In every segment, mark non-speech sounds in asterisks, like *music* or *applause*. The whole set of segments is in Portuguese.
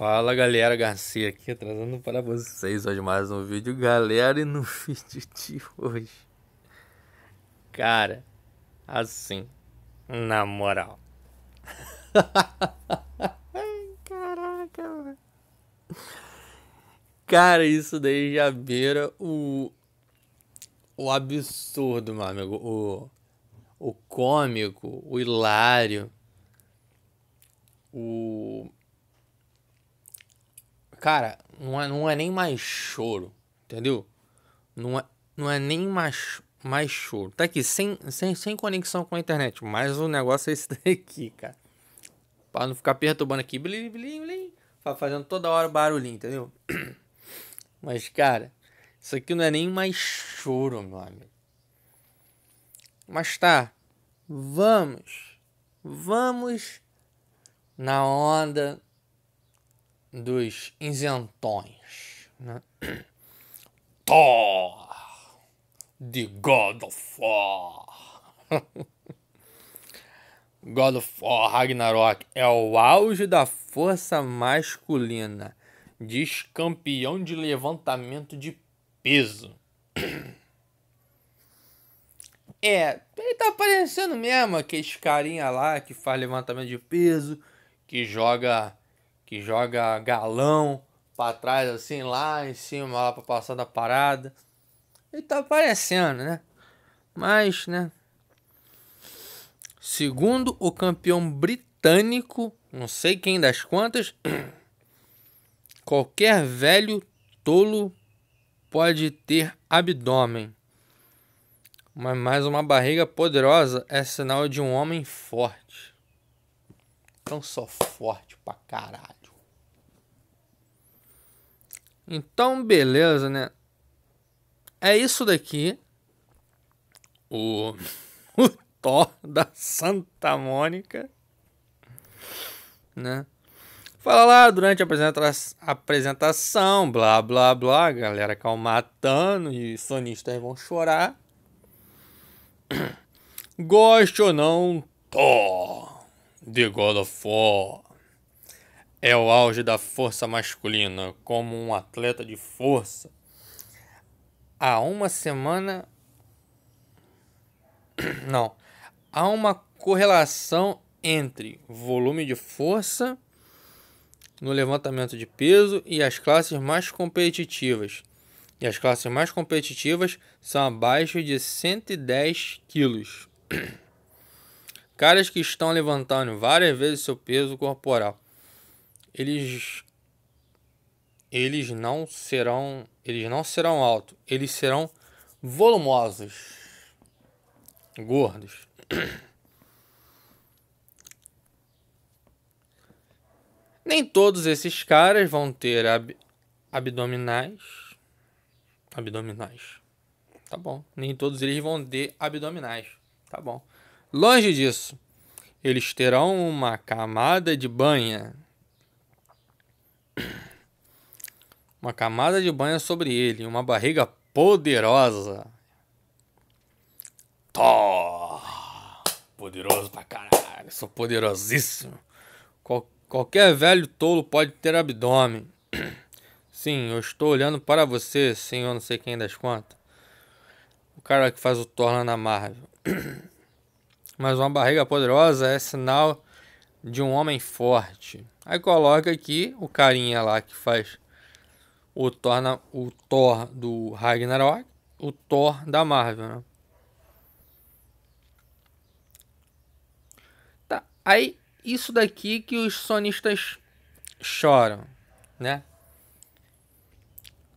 Fala galera, Garcia aqui trazendo para vocês hoje mais um vídeo, galera, e no *laughs* vídeo de hoje, cara, assim, na moral, *laughs* caraca, mano. cara, isso daí já beira o, o absurdo, meu amigo, o, o cômico, o hilário, o cara, não é, não é nem mais choro, entendeu? Não é, não é nem mais, mais choro. Tá aqui, sem, sem, sem conexão com a internet, mas o negócio é esse *laughs* daqui, cara. Pra não ficar perturbando aqui, blim, blim, blim, fazendo toda hora barulhinho, entendeu? *clears throat* Mas, cara, isso aqui não é nem mais choro, meu amigo. Mas tá, vamos, vamos na onda dos isentões. Né? *clears throat* Thor de God of War. *laughs* God of War Ragnarok é o auge da força masculina. Diz campeão de levantamento de peso. *clears throat* É, ele tá parecendo mesmo aqueles carinha lá que faz levantamento de peso, que joga que joga galão para trás assim lá em cima lá para passar da parada. Ele tá aparecendo, né? Mas, né? Segundo o campeão britânico, não sei quem das quantas, *clears throat* qualquer velho tolo pode ter abdômen. Mas mais uma barriga poderosa é sinal de um homem forte. Tão só forte pra caralho. Então, beleza, né? É isso daqui. O, *laughs* o Thor da Santa Mônica. Né? Fala lá durante a apresenta apresentação, blá blá blá, a galera calmatando e sonistas vão chorar. *clears throat* Goste ou não, Thor, The God of War é o auge da força masculina como um atleta de força. Há uma semana. *clears throat* Não. Há uma correlação entre volume de força no levantamento de peso e as classes mais competitivas. E as classes mais competitivas são abaixo de 110 quilos. *clears throat* Caras que estão levantando várias vezes seu peso corporal eles eles não serão eles não serão altos, eles serão volumosos, gordos. *clears throat* Nem todos esses caras vão ter ab abdominais. Abdominais. Tá bom. Nem todos eles vão ter abdominais. Tá bom. Longe disso, eles terão uma camada de banha. uma camada de banha sobre ele, uma barriga poderosa. Thor! Poderoso pra caralho, sou poderosíssimo. Qual, qualquer velho tolo pode ter abdômen. *clears throat* Sim, eu estou olhando para você, senhor não sei quem das contas. O cara que faz o Thor lá na Marvel. *clears throat* Mas uma barriga poderosa é sinal de um homem forte. Aí coloca aqui o carinha lá que faz o Thor, na, o Thor do Ragnarok, o Thor da Marvel, né? Tá, aí isso daqui que os sonistas choram, né?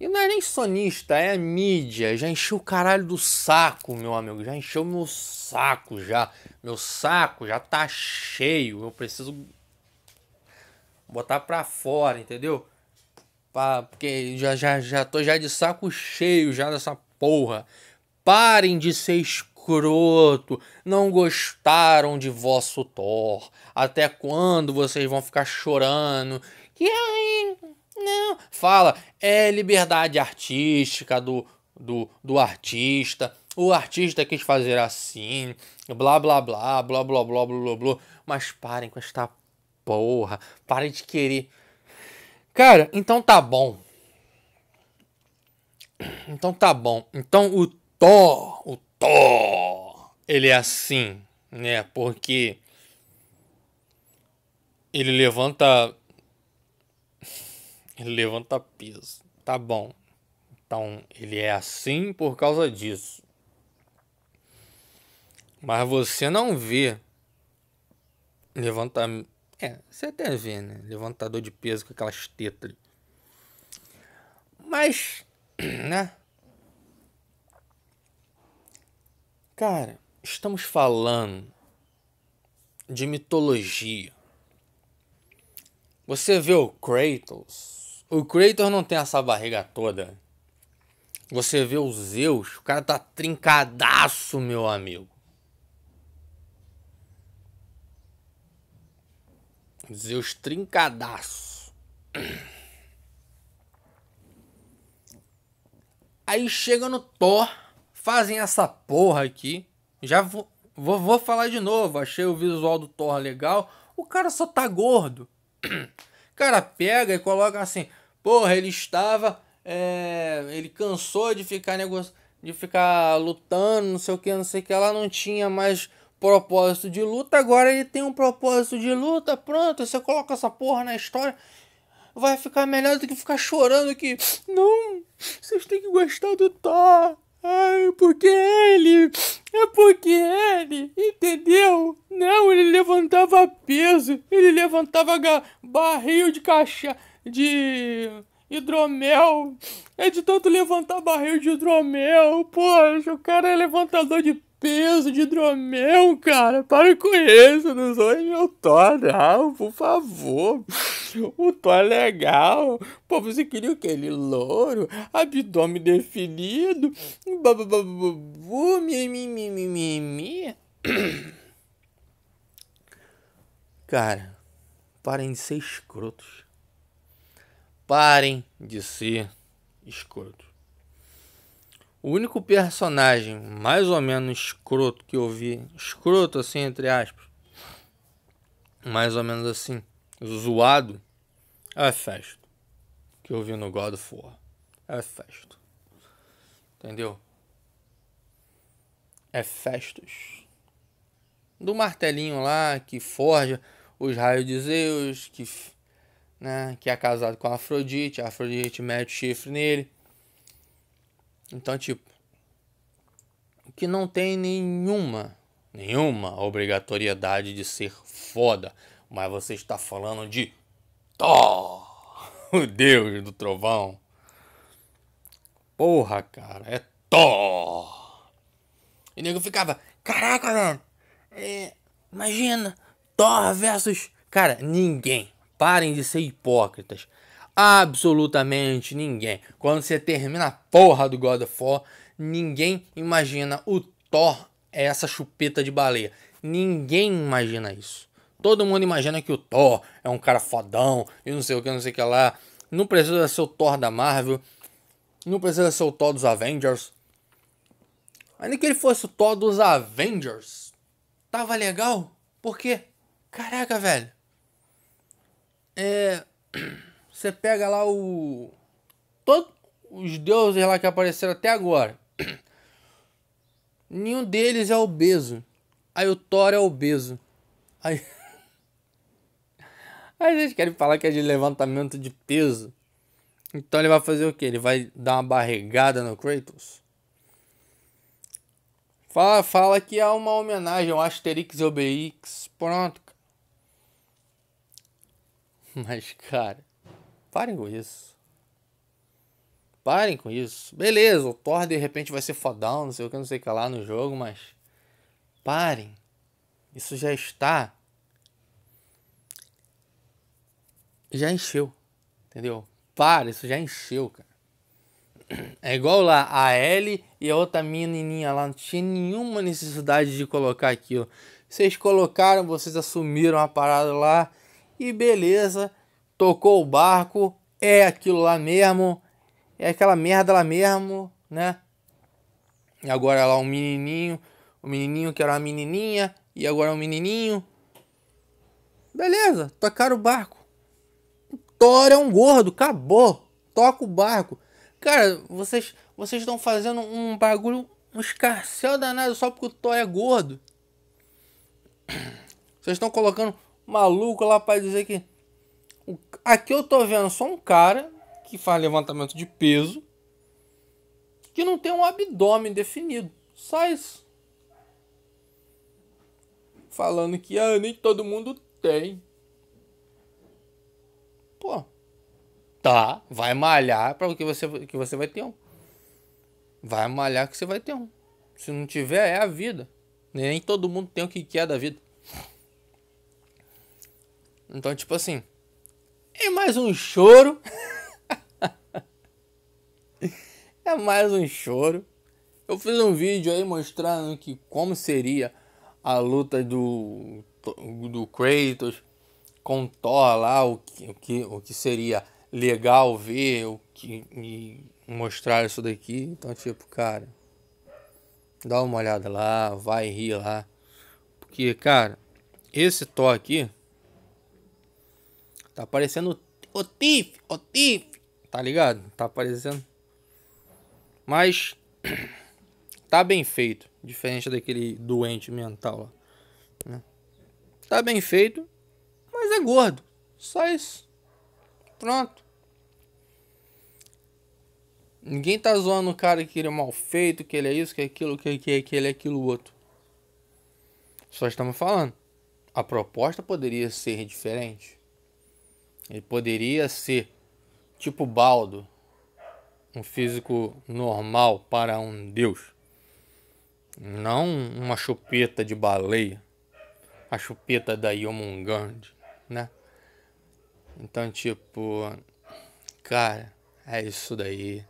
E não é nem sonista, é mídia. Já encheu o caralho do saco, meu amigo. Já encheu meu saco já. Meu saco já tá cheio. Eu preciso botar pra fora, entendeu? Pra, porque já, já, já tô já de saco cheio já dessa porra. Parem de ser escroto. Não gostaram de vosso Thor. Até quando vocês vão ficar chorando? Que aí. Não. Fala, é liberdade artística do, do, do artista. O artista quis fazer assim. Blá, blá, blá, blá, blá, blá, blá, blá, blá. Mas parem com esta porra. Parem de querer. Cara, então tá bom. Então tá bom. Então o Thor, o Thor, ele é assim, né? Porque ele levanta ele levanta peso. Tá bom. Então ele é assim por causa disso. Mas você não vê levanta é, você até vê, né? Levantador de peso com aquelas tetas Mas, *clears throat* né? Cara, estamos falando de mitologia. Você vê o Kratos. O Kratos não tem essa barriga toda. Você vê o Zeus, o cara tá trincadaço, meu amigo. Zeus trincadaço. Aí chega no Thor, fazem essa porra aqui. Já vou, vou, vou falar de novo, achei o visual do Thor legal. O cara só tá gordo. O cara pega e coloca assim, porra, ele estava. É, ele cansou de ficar negócio, de ficar lutando, não sei o que, não sei o que, ela não tinha mais propósito de luta, agora ele tem um propósito de luta, pronto, você coloca essa porra na história, vai ficar melhor do que ficar chorando que não, vocês têm que gostar do Thor. Ai, porque ele, é porque ele, entendeu? Não, ele levantava peso, ele levantava barril de caixa de hidromel. É de tanto levantar barril de hidromel. Poxa, o cara é levantador de peso de hidromel, cara. Para com isso, não zoe meu Thor, não, por favor. O Thor é legal. Pô, você queria o que? Ele é louro, abdômen definido, babababu, mimimi. *coughs* Cara, parem de ser escrotos. Parem de ser escrotos. O único personagem mais ou menos escroto que eu vi, escroto assim, entre aspas, mais ou menos assim, zoado, é o Festo. Que eu vi no God of War. É o Festo. Entendeu? É Festus. Do martelinho lá que forja os raios de Zeus, que, né, que é casado com a Afrodite, a Afrodite mete o chifre nele. Então, tipo, que não tem nenhuma, nenhuma obrigatoriedade de ser foda, mas você está falando de Thor, *laughs* o deus do trovão. Porra, cara, é Thor. E nego ficava, caraca, mano, é, imagina, Thor versus... Cara, ninguém, parem de ser hipócritas. Absolutamente ninguém. Quando você termina a porra do God of War, ninguém imagina o Thor é essa chupeta de baleia. Ninguém imagina isso. Todo mundo imagina que o Thor é um cara fodão e não sei o que, não sei o que lá. Não precisa ser o Thor da Marvel. Não precisa ser o Thor dos Avengers. Ainda que ele fosse o Thor dos Avengers, tava legal. Por quê? Caraca, velho. É. *clears throat* Você pega lá o. Todos os deuses lá que apareceram até agora. *clears throat* Nenhum deles é obeso. Aí o Thor é obeso. Aí. *laughs* Aí eles querem falar que é de levantamento de peso. Então ele vai fazer o que? Ele vai dar uma barrigada no Kratos? Fala, fala que é uma homenagem ao Asterix e Obelix. Pronto. *laughs* Mas, cara. Parem com isso. Parem com isso. Beleza, o Thor de repente vai ser fodão, não sei o que, não sei o que lá no jogo, mas. Parem. Isso já está. Já encheu. Entendeu? Para, isso já encheu, cara. É igual lá, a Ellie e a outra menininha lá. Não tinha nenhuma necessidade de colocar aquilo. Vocês colocaram, vocês assumiram a parada lá. E beleza tocou o barco, é aquilo lá mesmo, é aquela merda lá mesmo, né? E agora lá um menininho, o um menininho que era uma menininha, e agora um menininho. Beleza, tocaram o barco. Thor é um gordo, acabou. Toca o barco. Cara, vocês vocês estão fazendo um bagulho, um escarcel danado só porque o Thor é gordo. Vocês estão colocando maluco lá para dizer que Aqui eu tô vendo só um cara que faz levantamento de peso que não tem um abdômen definido. Só isso. Falando que ah, nem todo mundo tem. Pô. Tá, vai malhar para que você que você vai ter um. Vai malhar que você vai ter um. Se não tiver é a vida. Nem todo mundo tem o que quer da vida. Então, tipo assim, é mais um choro. é mais um choro. Eu fiz um vídeo aí mostrando que como seria a luta do do Kratos com Thor lá, o que, o que, o que seria legal ver, o que e mostrar isso daqui. Então, tipo, cara, dá uma olhada lá, vai rir lá. Porque, cara, esse Thor aqui Tá aparecendo o Tiff, o Tiff, tá ligado? Tá aparecendo. Mas *clears throat* tá bem feito, diferente daquele doente mental lá. Né? Tá bem feito, mas é gordo. Só isso. Pronto. Ninguém tá zoando o cara que ele é mal feito, que ele é isso, que é aquilo, que, que, que ele é aquilo outro. Só estamos falando. A proposta poderia ser diferente. Ele poderia ser tipo Baldo, um físico normal para um deus, não uma chupeta de baleia, a chupeta da Yomungand, né? Então, tipo, cara, é isso daí.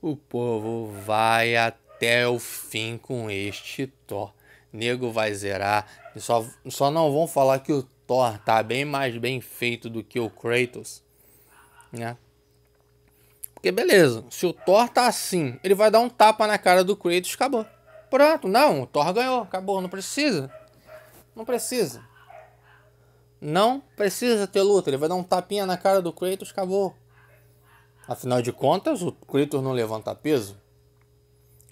O povo vai até o fim com este Thor. Nego vai zerar. Só, só não vão falar que o Thor tá bem mais bem feito do que o Kratos, né? Porque beleza, se o Thor tá assim, ele vai dar um tapa na cara do Kratos, acabou. Pronto, não, o Thor ganhou, acabou, não precisa. Não precisa. Não precisa ter luta, ele vai dar um tapinha na cara do Kratos, acabou. Afinal de contas, o Kratos não levanta peso.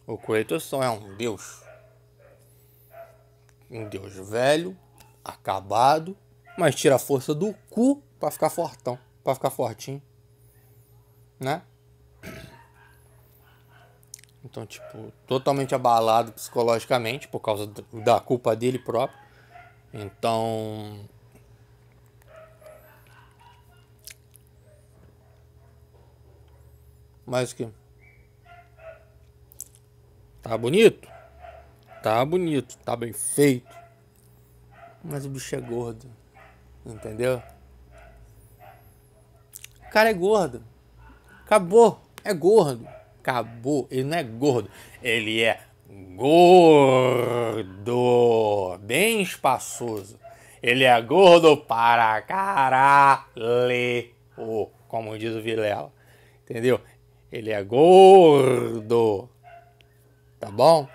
O Kratos só é um deus. Um deus velho, acabado, mas tira a força do cu para ficar fortão, para ficar fortinho, né? Então, tipo, totalmente abalado psicologicamente por causa da culpa dele próprio. Então, mais que? Tá bonito? Tá bonito, tá bem feito. Mas o bicho é gordo. Entendeu? O cara é gordo. Acabou. É gordo. Acabou. Ele não é gordo. Ele é gordo. Bem espaçoso. Ele é gordo para caralho. Como diz o Vilela. Entendeu? Ele é gordo. Tá bom?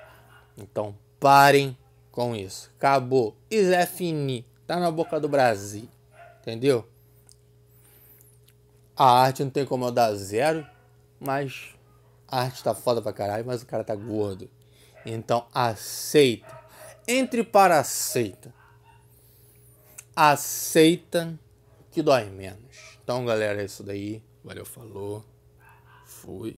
Então parem com isso. Acabou. Isso é fini tá na boca do Brasil, entendeu? A arte não tem como eu dar zero, mas a arte tá foda pra caralho, mas o cara tá gordo. Então aceita. Entre para aceita. Aceita que dói menos. Então, galera, é isso daí. Valeu, falou. Fui.